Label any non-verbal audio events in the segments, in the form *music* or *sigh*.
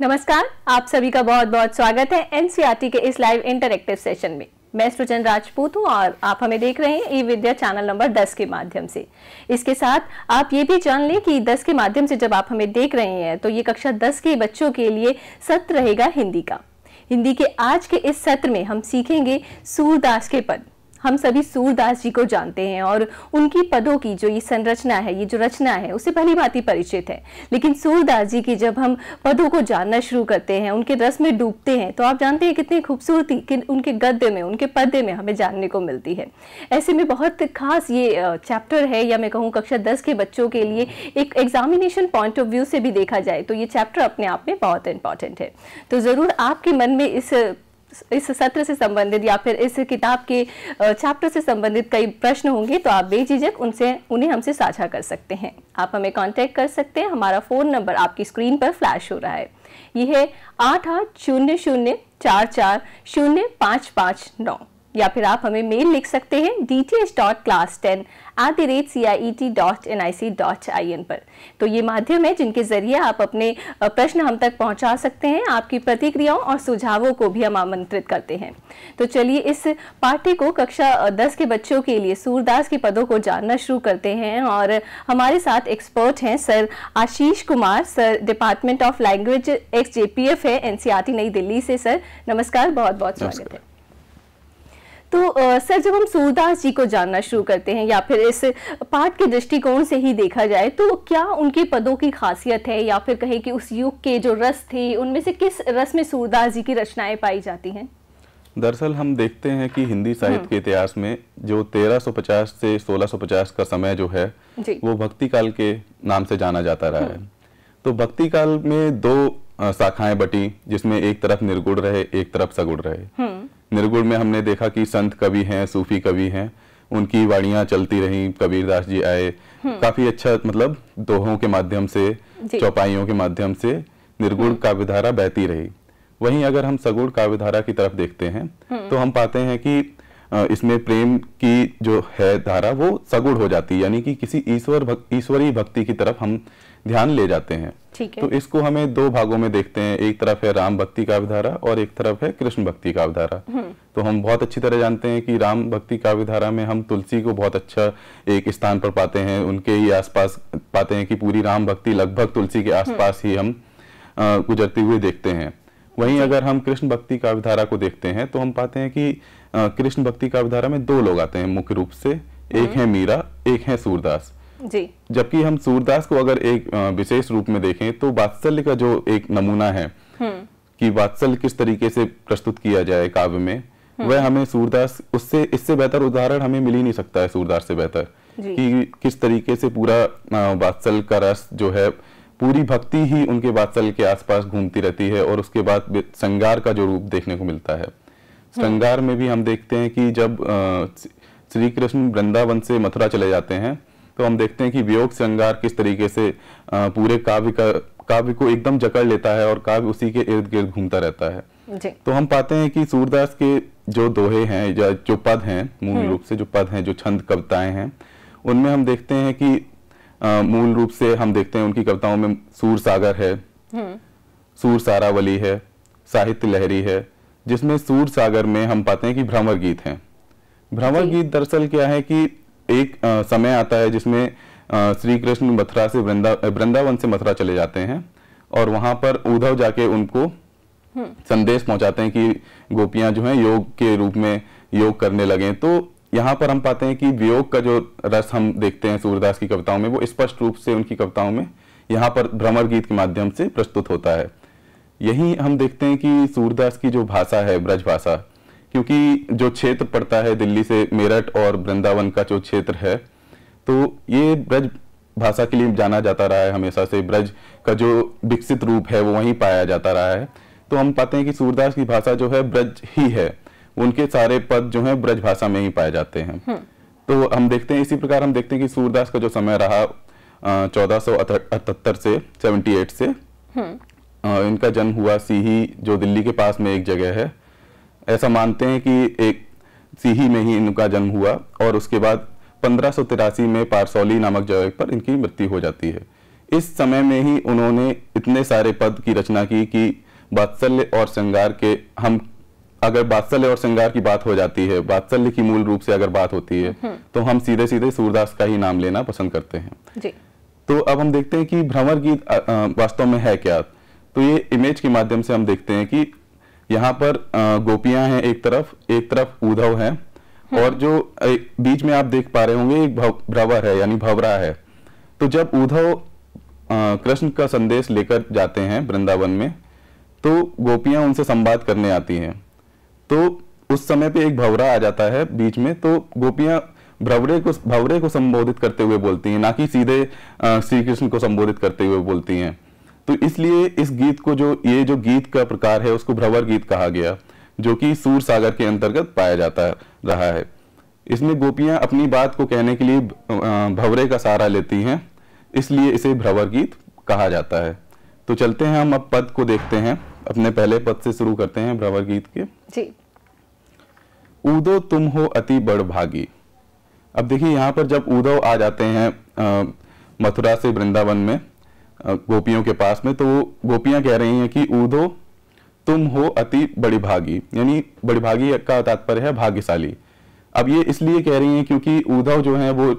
नमस्कार आप सभी का बहुत बहुत स्वागत है एनसीआरटी के इस लाइव इंटरेक्टिव सेशन में मैं सृजन राजपूत हूँ और आप हमें देख रहे हैं ई विद्या चैनल नंबर 10 के माध्यम से इसके साथ आप ये भी जान लें कि 10 के माध्यम से जब आप हमें देख रहे हैं तो ये कक्षा 10 के बच्चों के लिए सत्र रहेगा हिंदी का हिंदी के आज के इस सत्र में हम सीखेंगे सूरदास के पद हम सभी सूरदास जी को जानते हैं और उनकी पदों की जो ये संरचना है ये जो रचना है उससे बात ही परिचित है लेकिन सूरदास जी की जब हम पदों को जानना शुरू करते हैं उनके रस में डूबते हैं तो आप जानते हैं कितनी खूबसूरती कि उनके गद्य में उनके पद्य में हमें जानने को मिलती है ऐसे में बहुत खास ये चैप्टर है या मैं कहूँ कक्षा दस के बच्चों के लिए एक एग्जामिनेशन पॉइंट ऑफ व्यू से भी देखा जाए तो ये चैप्टर अपने आप में बहुत इंपॉर्टेंट है तो ज़रूर आपके मन में इस इस सत्र से संबंधित या फिर इस किताब के चैप्टर से संबंधित कई प्रश्न होंगे तो आप बेझिझक उनसे उन्हें हमसे साझा कर सकते हैं आप हमें कांटेक्ट कर सकते हैं हमारा फ़ोन नंबर आपकी स्क्रीन पर फ्लैश हो रहा है यह है आठ आठ शून्य शून्य चार चार शून्य पाँच पाँच नौ या फिर आप हमें मेल लिख सकते हैं D T H dot class ten at the rate C I E T dot N I C dot I N पर तो ये माध्यम है जिनके ज़रिए आप अपने प्रश्न हम तक पहुंचा सकते हैं आपकी प्रतिक्रियाओं और सुझावों को भी हम आमंत्रित करते हैं तो चलिए इस पाठ्य को कक्षा दस के बच्चों के लिए सूरदास के पदों को जानना शुरू करते हैं और हमारे साथ एक्सपर्ट हैं sir Ashish Kumar sir department of language X J P F है N C R T New Delhi से सर नमस्कार बहुत बहुत स्वागत है तो सर जब हम सूरदास जी को जानना शुरू करते हैं या फिर इस पाठ के दृष्टिकोण से ही देखा जाए तो क्या उनके पदों की खासियत है या फिर कहें कि उस युग के जो रस थे उनमें से किस रस में सूरदास जी की रचनाएं पाई जाती हैं दरअसल हम देखते हैं कि हिंदी साहित्य हम्म। के इतिहास में जो 1350 से 1650 का समय जो है वो भक्ति काल के नाम से जाना जाता रहा है हम्म। तो भक्ति काल में दो शाखाएं बटी जिसमें एक तरफ निर्गुण रहे एक तरफ सगुण रहे हम्म। निर्गुण में हमने देखा कि संत कवि हैं सूफी कवि हैं उनकी वाणियां चलती रही कबीरदास जी आए हम्म। काफी अच्छा मतलब दोहों के माध्यम से चौपाइयों के माध्यम से निर्गुण हम्म। काव्यधारा बहती रही वहीं अगर हम सगुण काव्यधारा की तरफ देखते हैं हम्म। तो हम पाते हैं कि इसमें प्रेम की जो है धारा वो सगुण हो जाती है यानी कि किसी ईश्वर भक, ईश्वरीय भक्ति की तरफ हम ध्यान ले जाते हैं ठीक है तो इसको हमें दो भागों में देखते हैं एक तरफ है राम भक्ति का अवधारा और एक तरफ है कृष्ण भक्ति का अवधारा हम्म। तो हम बहुत अच्छी तरह जानते हैं कि राम भक्ति का अवधारा में हम तुलसी को बहुत अच्छा एक स्थान पर पाते हैं उनके ही आसपास पाते हैं कि पूरी राम भक्ति लगभग तुलसी के हम्म। आसपास ही हम गुजरते हुए देखते हैं वहीं अगर हम कृष्ण भक्ति का अवधारा को देखते हैं तो हम पाते हैं कि कृष्ण भक्ति का अवधारा में दो लोग आते हैं मुख्य रूप से एक हम्म। है मीरा एक है सूरदास जी जबकि हम सूरदास को अगर एक विशेष रूप में देखें तो वात्सल्य का जो एक नमूना है हम्म। कि वात्सल्य किस तरीके से प्रस्तुत किया जाए काव्य में हम्म। वह हमें सूरदास उससे इससे बेहतर उदाहरण हमें मिल ही नहीं सकता है सूरदास से बेहतर कि किस तरीके से पूरा वात्सल का रस जो है पूरी भक्ति ही उनके वात्सल के आसपास घूमती रहती है और उसके बाद श्रृंगार का जो रूप देखने को मिलता है हम्म। श्रृंगार में भी हम देखते हैं कि जब श्री कृष्ण वृंदावन से मथुरा चले जाते हैं तो हम देखते हैं कि वियोग श्रृंगार किस तरीके से पूरे काव्य का काव्य को एकदम जकड़ लेता है और काव्य उसी के इर्द गिर्द घूमता रहता है जी। तो हम पाते हैं कि सूरदास के जो दोहे हैं या जो पद हैं मूल हम्म। रूप से जो पद हैं जो छंद कविताएं हैं उनमें हम देखते हैं कि मूल रूप से हम देखते हैं उनकी कविताओं में सूर सागर है हम्म। सूर सारावली है साहित्य लहरी है जिसमें सूर सागर में हम पाते हैं कि भ्रमर गीत हैं भ्रमर गीत दरअसल क्या है कि एक आ, समय आता है जिसमें श्री कृष्ण मथुरा से वृंदा वृंदावन से मथुरा चले जाते हैं और वहां पर उद्धव जाके उनको हम्म। संदेश पहुंचाते हैं कि गोपियां जो हैं योग के रूप में योग करने लगे तो यहाँ पर हम पाते हैं कि वियोग का जो रस हम देखते हैं सूर्यदास की कविताओं में वो स्पष्ट रूप से उनकी कविताओं में यहाँ पर भ्रमर गीत के माध्यम से प्रस्तुत होता है यही हम देखते हैं कि सूरदास की जो भाषा है ब्रज भाषा क्योंकि जो क्षेत्र पड़ता है दिल्ली से मेरठ और वृंदावन का जो क्षेत्र है तो ये ब्रज भाषा के लिए जाना जाता रहा है हमेशा से ब्रज का जो विकसित रूप है वो वहीं पाया जाता रहा है तो हम पाते हैं कि सूरदास की भाषा जो है ब्रज ही है उनके सारे पद जो है ब्रज भाषा में ही पाए जाते हैं हम्म। तो हम देखते हैं इसी प्रकार हम देखते हैं कि सूरदास का जो समय रहा चौदह अठहत्तर से सेवेंटी एट से हम्म। इनका जन्म हुआ सीही जो दिल्ली के पास में एक जगह है ऐसा मानते हैं कि एक सीही में ही इनका जन्म हुआ और उसके बाद पंद्रह में पारसौली नामक जगह पर इनकी मृत्यु हो जाती है इस समय में ही उन्होंने इतने सारे पद की रचना की कि बात्सल्य और श्रृंगार के हम अगर बात्सल्य और श्रृंगार की बात हो जाती है बात्सल्य की मूल रूप से अगर बात होती है हम्म। तो हम सीधे सीधे सूरदास का ही नाम लेना पसंद करते हैं जी। तो अब हम देखते हैं कि भ्रमर गीत वास्तव में है क्या तो ये इमेज के माध्यम से हम देखते हैं कि यहाँ पर गोपियां हैं एक तरफ एक तरफ उद्धव है हम्म। और जो बीच में आप देख पा रहे होंगे एक भ्रवर है यानी भवरा है तो जब उद्धव कृष्ण का संदेश लेकर जाते हैं वृंदावन में तो गोपियां उनसे संवाद करने आती हैं तो उस समय पे एक भवरा आ जाता है बीच में तो गोपियां भ्रवरे को भवरे को संबोधित करते हुए बोलती हैं ना कि सीधे श्री कृष्ण को संबोधित करते हुए बोलती हैं तो इसलिए इस गीत को जो ये जो गीत का प्रकार है उसको भ्रवर गीत कहा गया जो कि सूर सागर के अंतर्गत पाया जाता रहा है इसमें गोपियां अपनी बात को कहने के लिए भवरे का सहारा लेती हैं इसलिए इसे भ्रवर गीत कहा जाता है तो चलते हैं हम अब पद को देखते हैं अपने पहले पद से शुरू करते हैं भ्रवर गीत के जी उदो तुम हो अति बड़ भागी अब देखिए यहाँ पर जब उदो आ जाते हैं मथुरा से वृंदावन में गोपियों के पास में तो गोपियां कह रही हैं कि ऊधो तुम हो अति बड़ी भागी यानी बड़ी भागी का तात्पर्य है भाग्यशाली अब ये इसलिए कह रही हैं क्योंकि उद्धव जो हैं वो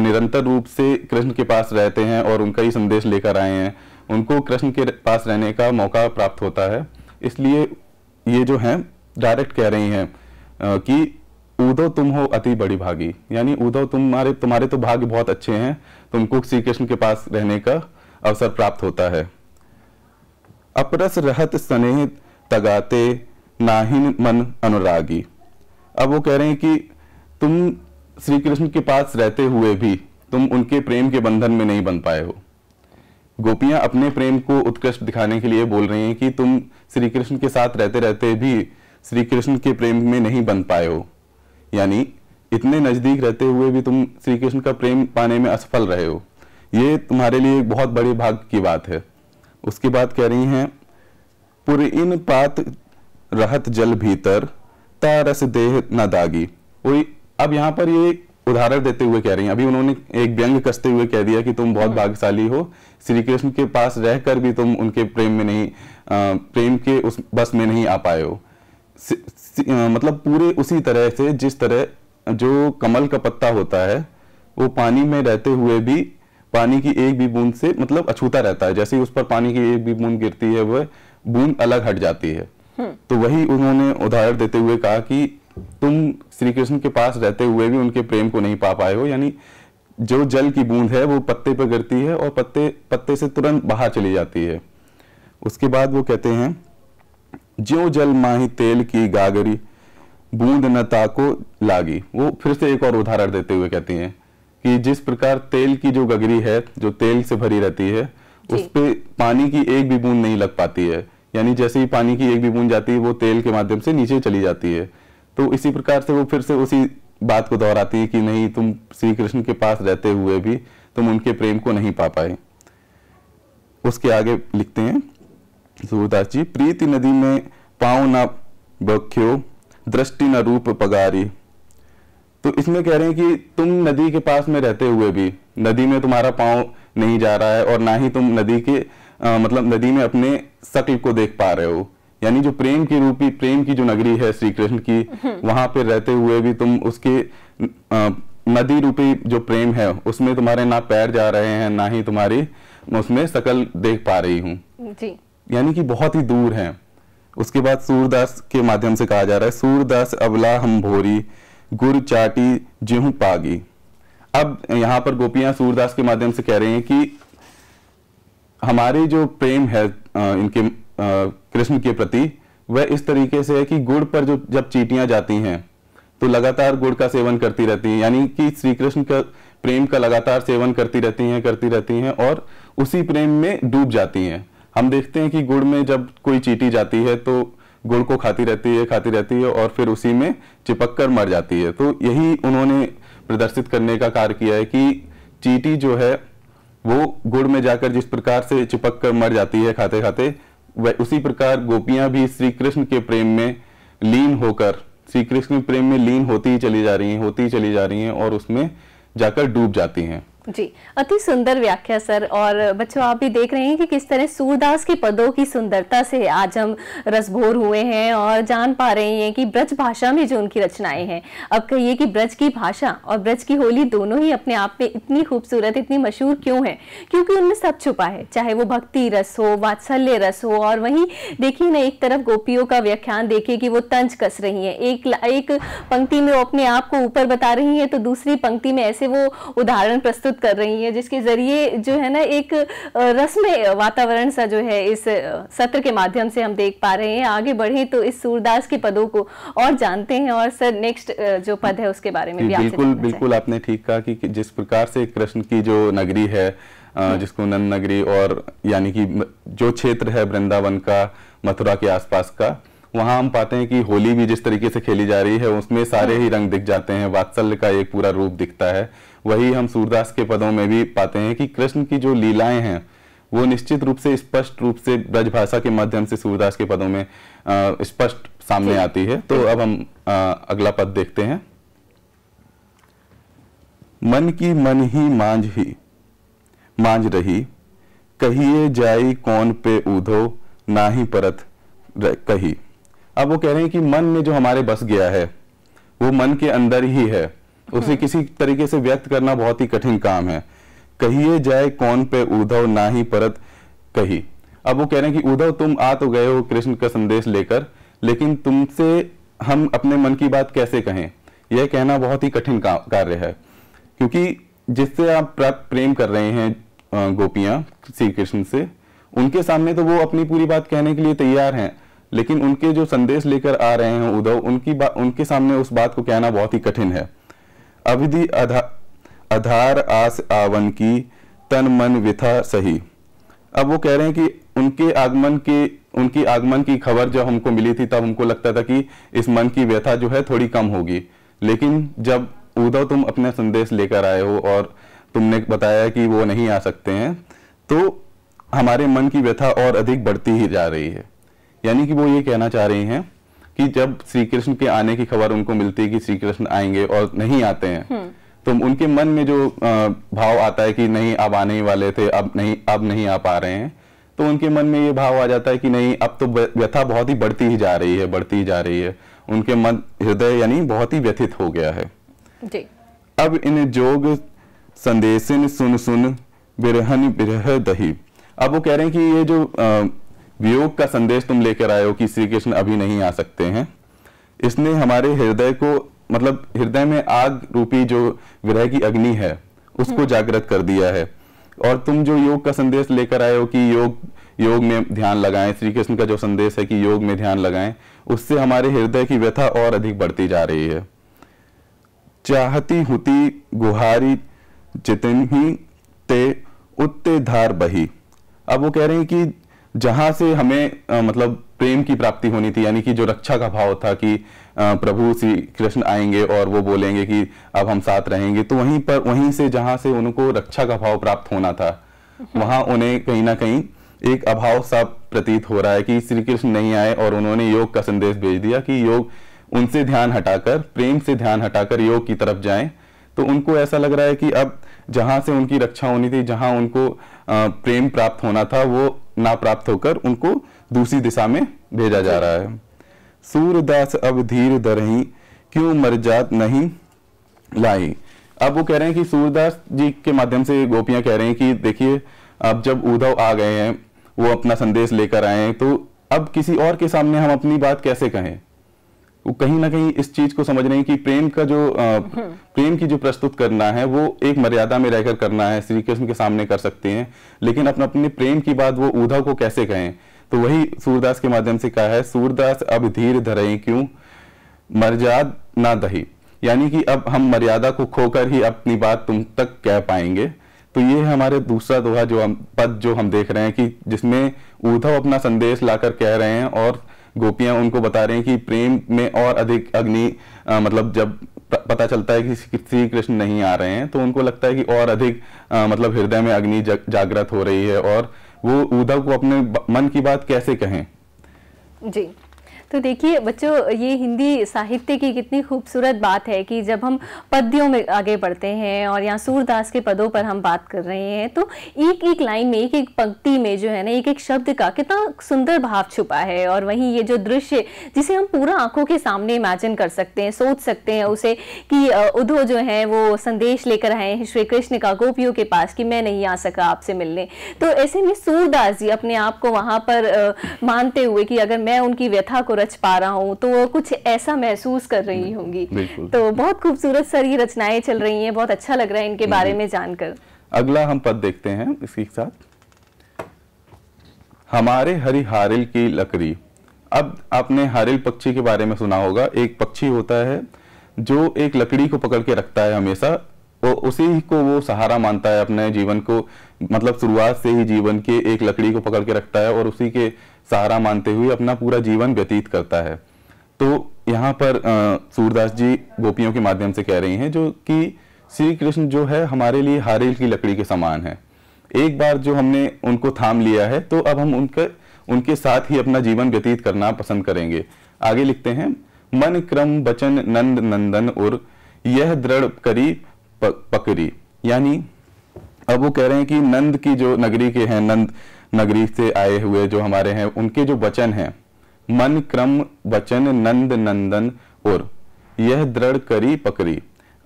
निरंतर रूप से कृष्ण के पास रहते हैं और उनका ही संदेश लेकर आए हैं उनको कृष्ण के पास रहने का मौका प्राप्त होता है इसलिए ये जो हैं डायरेक्ट कह रही हैं कि उद्धव तुम हो अति बड़ी भागी यानी उद्धव तुम्हारे तुम्हारे तो भाग्य बहुत अच्छे हैं तुमको श्री कृष्ण के पास रहने का अवसर प्राप्त होता है अपरस रहत स्नेह तगाते नाहिन मन अनुरागी अब वो कह रहे हैं कि तुम श्री कृष्ण के पास रहते हुए भी तुम उनके प्रेम के बंधन में नहीं बन पाए हो गोपियां अपने प्रेम को उत्कृष्ट दिखाने के लिए बोल रही हैं कि तुम श्री कृष्ण के साथ रहते रहते भी श्री कृष्ण के प्रेम में नहीं बन पाए हो यानी इतने नज़दीक रहते हुए भी तुम श्री कृष्ण का प्रेम पाने में असफल रहे हो ये तुम्हारे लिए एक बहुत बड़ी भाग की बात है उसके बाद कह रही हैं पुर इन पात रहत जल भीतर तारस देह न दागी वही अब यहाँ पर ये उदाहरण देते हुए कह रही हैं अभी उन्होंने एक व्यंग कसते हुए कह दिया कि तुम बहुत हम्म। भाग्यशाली हो श्री कृष्ण के पास रहकर भी तुम उनके प्रेम में नहीं प्रेम के उस बस में नहीं आ पाए हो मतलब पूरे उसी तरह से जिस तरह जो कमल का पत्ता होता है वो पानी में रहते हुए भी पानी की एक भी बूंद से मतलब अछूता रहता है जैसे ही उस पर पानी की एक भी बूंद गिरती है वह बूंद अलग हट जाती है हम्म। तो वही उन्होंने उदाहरण देते हुए कहा कि तुम श्री कृष्ण के पास रहते हुए भी उनके प्रेम को नहीं पा पाए हो यानी जो जल की बूंद है वो पत्ते पर गिरती है और पत्ते पत्ते से तुरंत बाहर चली जाती है उसके बाद वो कहते हैं जो जल माही तेल की गागरी बूंद नता को लागी वो फिर से एक और उदाहरण देते हुए कहती हैं कि जिस प्रकार तेल की जो गगरी है जो तेल से भरी रहती है उस पर पानी की एक भी बूंद नहीं लग पाती है यानी जैसे ही पानी की एक भी बूंद जाती है वो तेल के माध्यम से नीचे चली जाती है तो इसी प्रकार से वो फिर से उसी बात को दोहराती है कि नहीं तुम श्री कृष्ण के पास रहते हुए भी तुम उनके प्रेम को नहीं पा पाए उसके आगे लिखते हैं सूरदास जी प्रीति नदी में पाओ न बख्यो दृष्टि न रूप पगारी तो इसमें कह रहे हैं कि तुम नदी के पास में रहते हुए भी नदी में तुम्हारा पाँव नहीं जा रहा है और ना ही तुम नदी के आ, मतलब नदी में अपने शक्ल को देख पा रहे हो यानी जो प्रेम की रूपी प्रेम की जो नगरी है श्री कृष्ण की *laughs* वहां पर रहते हुए भी तुम उसके आ, नदी रूपी जो प्रेम है उसमें तुम्हारे ना पैर जा रहे हैं ना ही तुम्हारी उसमें शकल देख पा रही हूँ यानी कि बहुत ही दूर है उसके बाद सूरदास के माध्यम से कहा जा रहा है सूरदास अबला हम भोरी गुरु चाटी जिहू पागी अब यहाँ पर गोपियां सूरदास के माध्यम से कह रहे हैं कि हमारे जो प्रेम है इनके कृष्ण के प्रति वह इस तरीके से है कि गुड़ पर जो जब चीटियां जाती हैं तो लगातार गुड़ का सेवन करती रहती हैं यानी कि श्री कृष्ण का प्रेम का लगातार सेवन करती रहती हैं करती रहती हैं और उसी प्रेम में डूब जाती हैं हम देखते हैं कि गुड़ में जब कोई चीटी जाती है तो गुड़ को खाती रहती है खाती रहती है और फिर उसी में चिपक कर मर जाती है तो यही उन्होंने प्रदर्शित करने का कार्य किया है कि चीटी जो है वो गुड़ में जाकर जिस प्रकार से चिपक कर मर जाती है खाते खाते वह उसी प्रकार गोपियां भी श्री कृष्ण के प्रेम में लीन होकर श्री कृष्ण प्रेम में लीन होती ही चली जा रही हैं होती ही चली जा रही हैं और उसमें जाकर डूब जाती हैं जी अति सुंदर व्याख्या सर और बच्चों आप भी देख रहे हैं कि किस तरह सूरदास के पदों की सुंदरता से आज हम रसभोर हुए हैं और जान पा रहे हैं कि ब्रज भाषा में जो उनकी रचनाएं हैं अब कहिए कि ब्रज की भाषा और ब्रज की होली दोनों ही अपने आप में इतनी खूबसूरत इतनी मशहूर क्यों है क्योंकि उनमें सब छुपा है चाहे वो भक्ति रस हो वात्सल्य रस हो और वहीं देखिए ना एक तरफ गोपियों का व्याख्यान देखिए कि वो तंज कस रही हैं एक एक पंक्ति में वो अपने आप को ऊपर बता रही हैं तो दूसरी पंक्ति में ऐसे वो उदाहरण प्रस्तुत प्रस्तुत कर रही हैं जिसके ज़रिए जो है ना एक रस्म वातावरण सा जो है इस सत्र के माध्यम से हम देख पा रहे हैं आगे बढ़े तो इस सूरदास के पदों को और जानते हैं और सर नेक्स्ट जो पद है उसके बारे में भी बिल्कुल बिल्कुल आपने ठीक कहा कि जिस प्रकार से कृष्ण की जो नगरी है हम्म। जिसको नंद नगरी और यानी कि जो क्षेत्र है वृंदावन का मथुरा के आसपास का वहां हम पाते हैं कि होली भी जिस तरीके से खेली जा रही है उसमें सारे हम्म। ही रंग दिख जाते हैं वात्सल्य का एक पूरा रूप दिखता है वही हम सूरदास के पदों में भी पाते हैं कि कृष्ण की जो लीलाएं हैं वो निश्चित रूप से स्पष्ट रूप से ब्रजभाषा के माध्यम से सूरदास के पदों में स्पष्ट सामने आती है तो अब हम आ, अगला पद देखते हैं मन की मन ही मांझ ही मांझ रही कहिए जाई कौन पे ऊधो ना ही परत कही अब वो कह रहे हैं कि मन में जो हमारे बस गया है वो मन के अंदर ही है उसे हाँ। किसी तरीके से व्यक्त करना बहुत ही कठिन काम है कहिए जाए कौन पे उद्धव ना ही परत कही अब वो कह रहे हैं कि उद्धव तुम आ तो गए हो कृष्ण का संदेश लेकर लेकिन तुमसे हम अपने मन की बात कैसे कहें यह कहना बहुत ही कठिन कार्य है क्योंकि जिससे आप प्राप्त प्रेम कर रहे हैं गोपियां श्री कृष्ण से उनके सामने तो वो अपनी पूरी बात कहने के लिए तैयार हैं लेकिन उनके जो संदेश लेकर आ रहे हैं उद्धव उनकी उनके सामने उस बात को कहना बहुत ही कठिन है अविधि आधार आस आवन की तन मन विथा सही अब वो कह रहे हैं कि उनके आगमन के उनकी आगमन की खबर जब हमको मिली थी तब हमको लगता था कि इस मन की व्यथा जो है थोड़ी कम होगी लेकिन जब उद्धव तुम अपने संदेश लेकर आए हो और तुमने बताया कि वो नहीं आ सकते हैं तो हमारे मन की व्यथा और अधिक बढ़ती ही जा रही है यानी कि वो ये कहना चाह रही हैं कि जब श्री कृष्ण के आने की खबर उनको मिलती है कि श्री कृष्ण आएंगे और नहीं आते हैं हम्म। तो उनके मन में जो भाव आता है कि नहीं अब आने ही वाले थे अब नहीं अब नहीं आ पा रहे हैं तो उनके मन में ये भाव आ जाता है कि नहीं अब तो व्यथा बहुत ही बढ़ती ही जा रही है बढ़ती ही जा रही है उनके मन हृदय यानी बहुत ही व्यथित हो गया है जी। अब इन जोग संदेशन सुन सुन बिरहन बिरह दही अब वो कह रहे हैं कि ये जो आ, वियोग का संदेश तुम लेकर आए हो कि श्री कृष्ण अभी नहीं आ सकते हैं इसने हमारे हृदय को मतलब हृदय में आग रूपी जो विरह की अग्नि है उसको हम्म। जागृत कर दिया है और तुम जो योग का संदेश लेकर आए हो कि योग योग में ध्यान लगाएं श्री कृष्ण का जो संदेश है कि योग में ध्यान लगाएं उससे हमारे हृदय की व्यथा और अधिक बढ़ती जा रही है चाहती हुती गुहारी जितनी ते उत्ते धार बही अब वो कह रहे हैं कि जहां से हमें आ, मतलब प्रेम की प्राप्ति होनी थी यानी कि जो रक्षा का भाव था कि आ, प्रभु श्री कृष्ण आएंगे और वो बोलेंगे कि अब हम साथ रहेंगे तो वहीं पर वहीं से जहां से उनको रक्षा का भाव प्राप्त होना था वहां उन्हें कहीं ना कहीं एक अभाव सा प्रतीत हो रहा है कि श्री कृष्ण नहीं आए और उन्होंने योग का संदेश भेज दिया कि योग उनसे ध्यान हटाकर प्रेम से ध्यान हटाकर योग की तरफ जाएं तो उनको ऐसा लग रहा है कि अब जहां से उनकी रक्षा होनी थी जहां उनको प्रेम प्राप्त होना था वो ना प्राप्त होकर उनको दूसरी दिशा में भेजा जा रहा है सूरदास अब धीर दरही क्यों मर जात नहीं लाई अब वो कह रहे हैं कि सूरदास जी के माध्यम से गोपियां कह रहे हैं कि देखिए अब जब उद्धव आ गए हैं वो अपना संदेश लेकर आए हैं तो अब किसी और के सामने हम अपनी बात कैसे कहें वो कहीं ना कहीं इस चीज को समझ रहे हैं कि प्रेम का जो हम्म। प्रेम की जो प्रस्तुत करना है वो एक मर्यादा में रहकर करना है श्री कृष्ण के सामने कर सकते हैं लेकिन अपने अपने प्रेम की बात वो उधव को कैसे कहें तो वही सूरदास के माध्यम से कहा है सूरदास अब धीर धरे क्यों मर्याद ना दही यानी कि अब हम मर्यादा को खोकर ही अपनी बात तुम तक कह पाएंगे तो ये है हमारे दूसरा दोहा जो हम पद जो हम देख रहे हैं कि जिसमें उद्धव अपना संदेश लाकर कह रहे हैं और गोपियां उनको बता रहे हैं कि प्रेम में और अधिक अग्नि मतलब जब पता चलता है कि श्री कृष्ण नहीं आ रहे हैं तो उनको लगता है कि और अधिक आ, मतलब हृदय में अग्नि जागृत हो रही है और वो उद्धव को अपने मन की बात कैसे कहें जी तो देखिए बच्चों ये हिंदी साहित्य की कितनी खूबसूरत बात है कि जब हम पद्यों में आगे बढ़ते हैं और यहाँ सूरदास के पदों पर हम बात कर रहे हैं तो एक एक लाइन में एक एक पंक्ति में जो है ना एक एक शब्द का कितना सुंदर भाव छुपा है और वहीं ये जो दृश्य जिसे हम पूरा आंखों के सामने इमेजिन कर सकते हैं सोच सकते हैं उसे कि उद्धव जो है वो संदेश लेकर आए हैं श्री कृष्ण का गोपियों के पास कि मैं नहीं आ सका आपसे मिलने तो ऐसे में सूरदास जी अपने आप को वहाँ पर मानते हुए कि अगर मैं उनकी व्यथा को समझ पा रहा हूँ तो वो कुछ ऐसा महसूस कर रही हम्म, होंगी तो बहुत खूबसूरत सर ये रचनाएं चल रही हैं बहुत अच्छा लग रहा है इनके बारे में जानकर अगला हम पद देखते हैं इसके साथ हमारे हरिहारिल की लकड़ी अब आपने हारिल पक्षी के बारे में सुना होगा एक पक्षी होता है जो एक लकड़ी को पकड़ के रखता है हमेशा तो उसी को वो सहारा मानता है अपने जीवन को मतलब शुरुआत से ही जीवन के एक लकड़ी को पकड़ के रखता है और उसी के सहारा मानते हुए अपना पूरा जीवन व्यतीत करता है तो यहाँ पर सूरदास जी गोपियों के माध्यम से कह रही हैं जो कि श्री कृष्ण जो है हमारे लिए हारेल की लकड़ी के समान है एक बार जो हमने उनको थाम लिया है तो अब हम उनके उनके साथ ही अपना जीवन व्यतीत करना पसंद करेंगे आगे लिखते हैं मन क्रम बचन नंद नंदन और यह दृढ़ करी पकड़ी यानी अब वो कह रहे हैं कि नंद की जो नगरी के हैं नंद नगरी से आए हुए जो हमारे हैं उनके जो वचन हैं मन क्रम वचन नंद नंदन और यह दृढ़ करी पकड़ी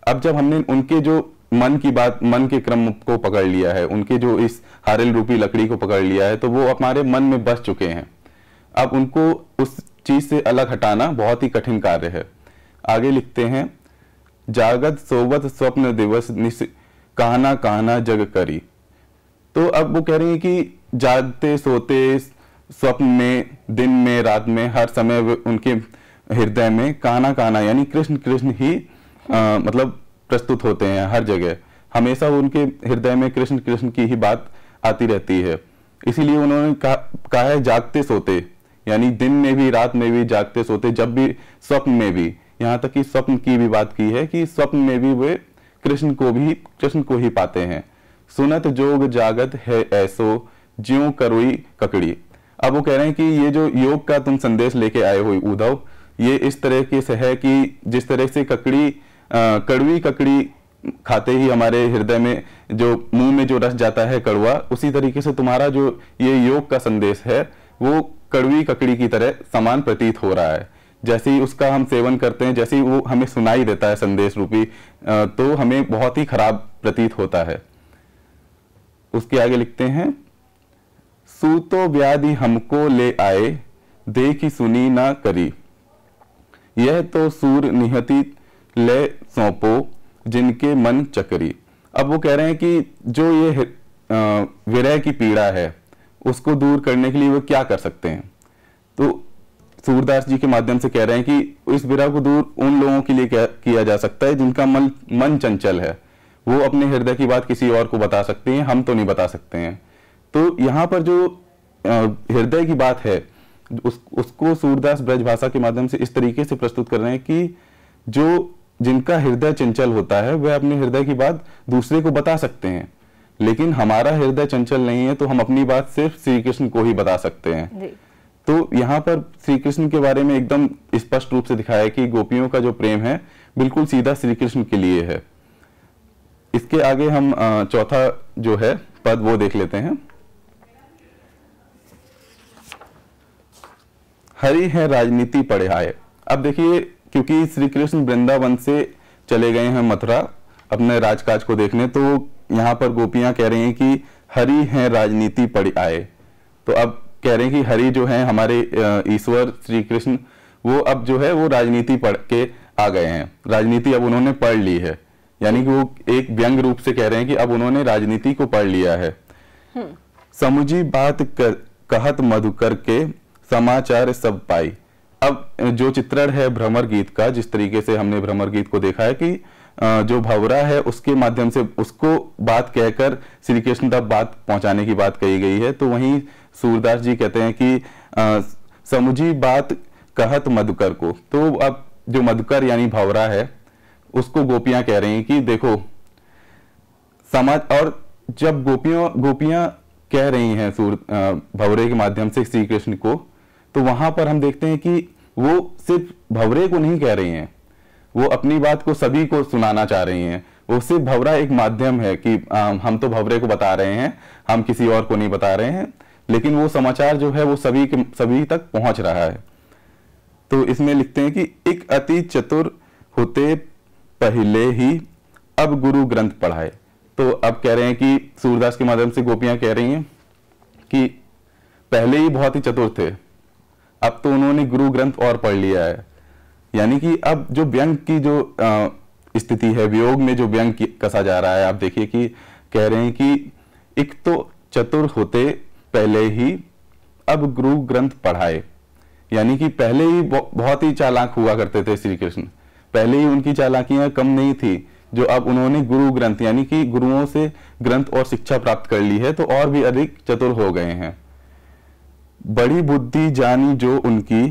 अब जब हमने उनके जो मन की बात मन के क्रम को पकड़ लिया है उनके जो इस हारिल रूपी लकड़ी को पकड़ लिया है तो वो हमारे मन में बस चुके हैं अब उनको उस चीज से अलग हटाना बहुत ही कठिन कार्य है आगे लिखते हैं जागत सोवत स्वप्न दिवस कहना कहना जग करी तो अब वो कह रही है कि जागते सोते स्वप्न में दिन में रात में हर समय उनके हृदय में कहना कहना यानी कृष्ण कृष्ण ही आ, मतलब प्रस्तुत होते हैं हर जगह हमेशा उनके हृदय में कृष्ण कृष्ण की ही बात आती रहती है इसीलिए उन्होंने कहा है जागते सोते यानी दिन में भी रात में भी जागते सोते जब भी स्वप्न में भी यहाँ तक कि स्वप्न की भी बात की है कि स्वप्न में भी वे कृष्ण को भी कृष्ण को ही पाते हैं सुनत जोग जागत है ऐसो ज्यो करोई ककड़ी अब वो कह रहे हैं कि ये जो योग का तुम संदेश लेके आए हो उद्धव ये इस तरह की से है कि जिस तरह से ककड़ी आ, कड़वी ककड़ी खाते ही हमारे हृदय में जो मुंह में जो रस जाता है कड़वा उसी तरीके से तुम्हारा जो ये योग का संदेश है वो कड़वी ककड़ी की तरह समान प्रतीत हो रहा है जैसे ही उसका हम सेवन करते हैं जैसे ही वो हमें सुनाई देता है संदेश रूपी तो हमें बहुत ही खराब प्रतीत होता है उसके आगे लिखते हैं सूतो व्याधि हमको ले आए देखी सुनी ना करी यह तो सूर निहति ले सौंपो जिनके मन चकरी अब वो कह रहे हैं कि जो ये विरह की पीड़ा है उसको दूर करने के लिए वो क्या कर सकते हैं तो सूरदास जी के माध्यम से कह रहे हैं कि इस विरह को दूर उन लोगों के लिए किया जा सकता है जिनका मन मन चंचल है वो अपने हृदय की बात किसी और को बता सकते हैं हम तो नहीं बता सकते हैं तो यहाँ पर जो हृदय की बात है उस उसको सूरदास ब्रज भाषा के माध्यम से इस तरीके से प्रस्तुत कर रहे हैं कि जो जिनका हृदय चंचल होता है वह अपने हृदय की बात दूसरे को बता सकते हैं लेकिन हमारा हृदय चंचल नहीं है तो हम अपनी बात सिर्फ श्री कृष्ण को ही बता सकते हैं तो यहाँ पर श्री कृष्ण के बारे में एकदम स्पष्ट रूप से दिखाया है कि गोपियों का जो प्रेम है बिल्कुल सीधा श्री कृष्ण के लिए है इसके आगे हम चौथा जो है पद वो देख लेते हैं हरि है राजनीति पढ़े आए अब देखिए क्योंकि श्री कृष्ण वृंदावन से चले गए हैं मथुरा अपने राजकाज को देखने तो यहां पर गोपियां कह रही हैं कि हरि है राजनीति पढ़ आए तो अब कह रहे हैं कि हरि जो है हमारे ईश्वर श्री कृष्ण वो अब जो है वो राजनीति पढ़ के आ गए हैं राजनीति अब उन्होंने पढ़ ली है यानी कि वो एक व्यंग रूप से कह रहे हैं कि अब उन्होंने राजनीति को पढ़ लिया है हम्म। समुझी बात कर, कहत मधुकर के समाचार सब पाई अब जो चित्रण है भ्रमर गीत का जिस तरीके से हमने भ्रमर गीत को देखा है कि जो भवरा है उसके माध्यम से उसको बात कहकर श्री कृष्ण तक बात पहुंचाने की बात कही गई है तो वहीं सूरदास जी कहते हैं कि समुझी बात कहत मधुकर को तो अब जो मधुकर यानी भवरा है उसको गोपियां कह रही हैं कि देखो समझ और जब गोपियों गोपियां कह रही हैं सूर भवरे के माध्यम से श्री कृष्ण को तो वहां पर हम देखते हैं कि वो सिर्फ भवरे को नहीं कह रही हैं वो अपनी बात को सभी को सुनाना चाह रही हैं वो सिर्फ भवरा एक माध्यम है कि आ, हम तो भवरे को बता रहे हैं हम किसी और को नहीं बता रहे हैं लेकिन वो समाचार जो है वो सभी के सभी तक पहुंच रहा है तो इसमें लिखते हैं कि एक अति चतुर होते पहले ही अब गुरु ग्रंथ पढ़ाए तो अब कह रहे हैं कि सूरदास के माध्यम से गोपियां कह रही हैं कि पहले ही बहुत ही चतुर थे अब तो उन्होंने गुरु ग्रंथ और पढ़ लिया है यानी कि अब जो व्यंग की जो स्थिति है वियोग में जो व्यंग कसा जा रहा है आप देखिए कि कह रहे हैं कि एक तो चतुर होते पहले ही अब गुरु ग्रंथ पढ़ाए यानी कि पहले ही बहुत ही चालाक हुआ करते थे श्री कृष्ण पहले ही उनकी चालाकियां कम नहीं थी जो अब उन्होंने गुरु ग्रंथ यानी कि गुरुओं से ग्रंथ और शिक्षा प्राप्त कर ली है तो और भी अधिक चतुर हो गए हैं बड़ी बुद्धि जानी जो उनकी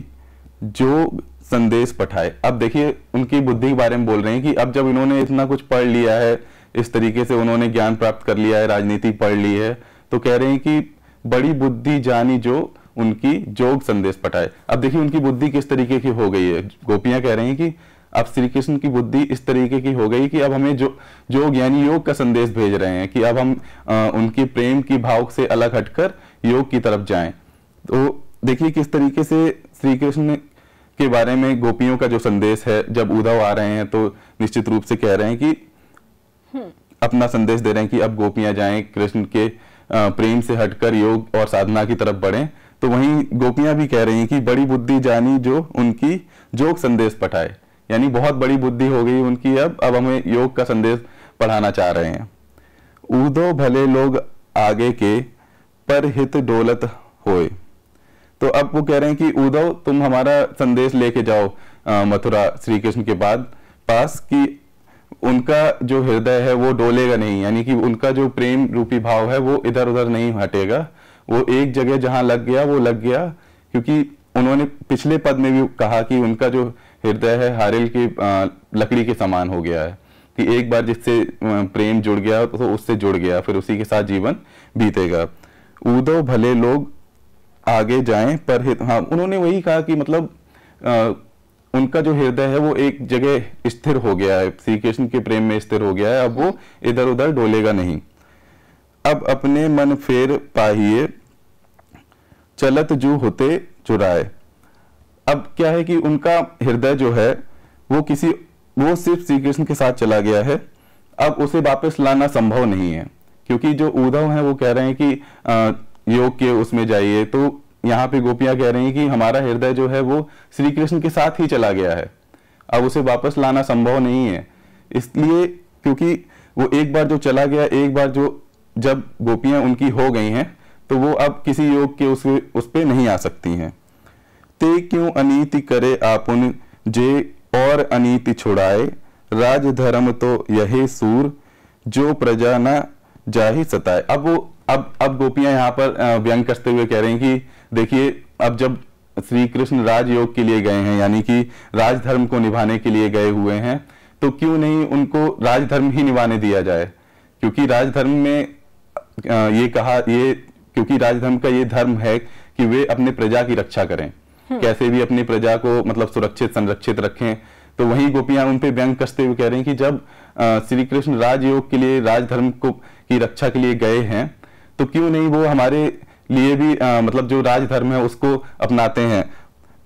जो संदेश पठाए अब देखिए उनकी बुद्धि के बारे में बोल रहे हैं कि अब जब इन्होंने इतना कुछ पढ़ लिया है इस तरीके से उन्होंने ज्ञान प्राप्त कर लिया है राजनीति पढ़ ली है तो कह रहे हैं कि बड़ी बुद्धि जानी जो उनकी जोग संदेश पटाए अब देखिए उनकी बुद्धि किस तरीके की हो गई है गोपियां कह रही हैं कि अब श्री कृष्ण की बुद्धि इस तरीके की हो गई कि अब हमें जो जो ज्ञानी योग का संदेश भेज रहे हैं कि अब हम आ, उनकी प्रेम की भाव से अलग हटकर योग की तरफ जाएं तो देखिए किस तरीके से श्री कृष्ण के बारे में गोपियों का जो संदेश है जब उद्धव आ रहे हैं तो निश्चित रूप से कह रहे हैं कि हम्म। अपना संदेश दे रहे हैं कि अब गोपियां जाएं कृष्ण के प्रेम से हटकर योग और साधना की तरफ बढ़े तो वहीं गोपियां भी कह रही हैं कि बड़ी बुद्धि जानी जो उनकी जोग संदेश पठाए यानी बहुत बड़ी बुद्धि हो गई उनकी अब अब हमें योग का संदेश पढ़ाना चाह रहे हैं उदो भले लोग आगे के पर हित डोलत होए तो अब वो कह रहे हैं कि ऊदो तुम हमारा संदेश लेके जाओ मथुरा श्री कृष्ण के बाद पास कि उनका जो हृदय है वो डोलेगा नहीं यानी कि उनका जो प्रेम रूपी भाव है वो इधर उधर नहीं हटेगा वो एक जगह जहाँ लग गया वो लग गया क्योंकि उन्होंने पिछले पद में भी कहा कि उनका जो हृदय है हारिल की लकड़ी के समान हो गया है कि एक बार जिससे प्रेम जुड़ गया तो उससे जुड़ गया फिर उसी के साथ जीवन बीतेगा ऊदो भले लोग आगे जाएं पर हित हाँ उन्होंने वही कहा कि मतलब उनका जो हृदय है वो एक जगह स्थिर हो गया है श्री कृष्ण के प्रेम में स्थिर हो गया है अब वो इधर उधर डोलेगा नहीं अब अपने मन फेर पाहिए चलत जू होते चुराए अब क्या है कि उनका हृदय जो है वो किसी वो सिर्फ श्री कृष्ण के साथ चला गया है अब उसे वापस लाना संभव नहीं है क्योंकि जो उद्धव है वो कह रहे हैं कि योग के उसमें जाइए तो यहाँ पे गोपियां कह रही हैं कि हमारा हृदय जो है वो श्री कृष्ण के साथ ही चला गया है अब उसे वापस लाना संभव नहीं है इसलिए क्योंकि वो एक बार जो चला गया एक बार जो जब गोपियां उनकी हो गई हैं तो वो अब किसी योग के उस उस पर नहीं आ सकती हैं ते क्यों अनीति करे आपुन जे और अनीति छुड़ाए राज धर्म तो यही सूर जो प्रजा न ही सताए अब वो अब अब गोपियां यहाँ पर व्यंग करते हुए कह रही हैं कि देखिए अब जब श्री कृष्ण राजयोग के लिए गए हैं यानी कि राजधर्म को निभाने के लिए गए हुए हैं तो क्यों नहीं उनको राजधर्म ही निभाने दिया जाए क्योंकि राजधर्म में ये कहा ये क्योंकि राजधर्म का ये धर्म है कि वे अपने प्रजा की रक्षा करें हम्म। कैसे भी अपनी प्रजा को मतलब सुरक्षित संरक्षित रखें तो वही गोपियां उन पे व्यंग कसते हुए कह रहे हैं कि जब श्री कृष्ण राजयोग के लिए राजधर्म को की रक्षा के लिए गए हैं तो क्यों नहीं वो हमारे लिए भी आ, मतलब जो राजधर्म है उसको अपनाते हैं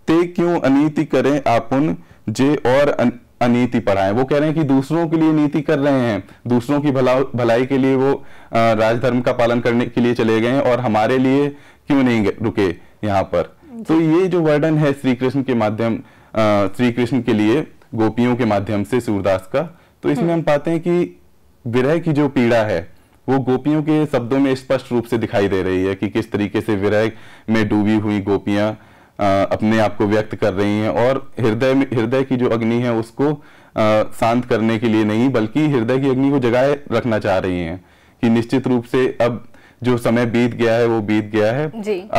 ते क्यों अनीति करें आपुन जे और अन, अनीति पढ़ाएं वो कह रहे हैं कि दूसरों के लिए नीति कर रहे हैं दूसरों की भला भलाई के लिए वो राजधर्म का पालन करने के लिए चले गए और हमारे लिए क्यों नहीं रुके यहाँ पर तो ये जो वर्णन है श्री कृष्ण के माध्यम श्री कृष्ण के लिए गोपियों के माध्यम से सूरदास का तो इसमें हम्म। हम पाते हैं कि विरह की जो पीड़ा है वो गोपियों के शब्दों में स्पष्ट रूप से दिखाई दे रही है कि किस तरीके से विरह में डूबी हुई गोपियां अपने आप को व्यक्त कर रही हैं और हृदय में हृदय की जो अग्नि है उसको शांत करने के लिए नहीं बल्कि हृदय की अग्नि को जगाए रखना चाह रही हैं कि निश्चित रूप से अब जो समय बीत गया है वो बीत गया है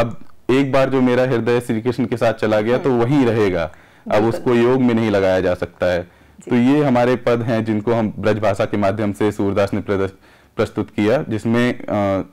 अब एक बार जो मेरा हृदय श्री कृष्ण के साथ चला गया तो हम्म। वही रहेगा अब उसको योग में नहीं लगाया जा सकता है तो ये हमारे पद हैं जिनको हम ब्रजभाषा के माध्यम से सूरदास ने प्रदर्शन प्रस्तुत किया जिसमें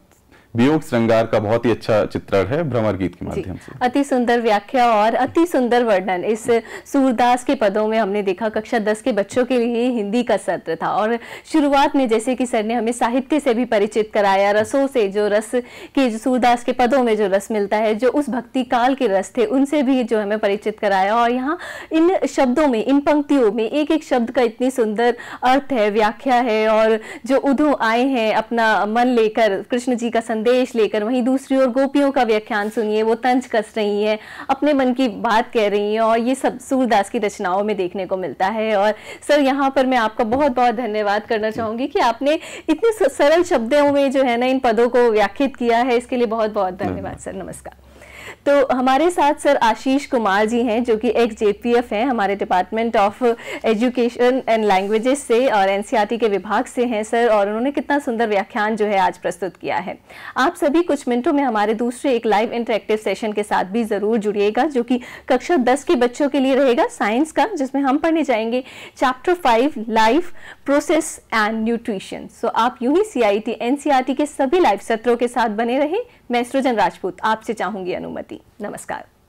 वियोग श्रृंगार का बहुत ही अच्छा चित्रण है भ्रमर गीत के माध्यम से अति सुंदर व्याख्या और अति सुंदर वर्णन इस सूरदास के पदों में हमने देखा कक्षा दस के बच्चों के लिए हिंदी का सत्र था और शुरुआत में जैसे कि सर ने हमें साहित्य से भी परिचित कराया रसों से जो रस के जो सूरदास के पदों में जो रस मिलता है जो उस भक्ति काल के रस थे उनसे भी जो हमें परिचित कराया और यहाँ इन शब्दों में इन पंक्तियों में एक एक शब्द का इतनी सुंदर अर्थ है व्याख्या है और जो उधो आए हैं अपना मन लेकर कृष्ण जी का संदेश लेकर वहीं दूसरी ओर गोपियों का व्याख्यान सुनिए वो तंज कस रही हैं अपने मन की बात कह रही हैं और ये सब सूरदास की रचनाओं में देखने को मिलता है और सर यहाँ पर मैं आपका बहुत बहुत धन्यवाद करना चाहूँगी कि आपने इतने सरल शब्दों में जो है ना इन पदों को व्याख्यात किया है इसके लिए बहुत बहुत धन्यवाद सर नमस्कार तो हमारे साथ सर आशीष कुमार जी हैं जो कि एक्स एफ हैं हमारे department of education and languages से और एन e के विभाग से हैं सर और उन्होंने कितना सुंदर व्याख्यान जो है आज प्रस्तुत किया है आप सभी कुछ मिनटों में हमारे दूसरे एक लाइव इंटरेक्टिव सेशन के साथ भी ज़रूर जुड़िएगा जो कि कक्षा दस के बच्चों के लिए रहेगा साइंस का जिसमें हम पढ़ने जाएंगे chapter five life process and nutrition so आप यूं ही सी आई e के सभी लाइव सत्रों के साथ बने रहें मैं सृजन राजपूत आपसे चाहूंगी अनुमति नमस्कार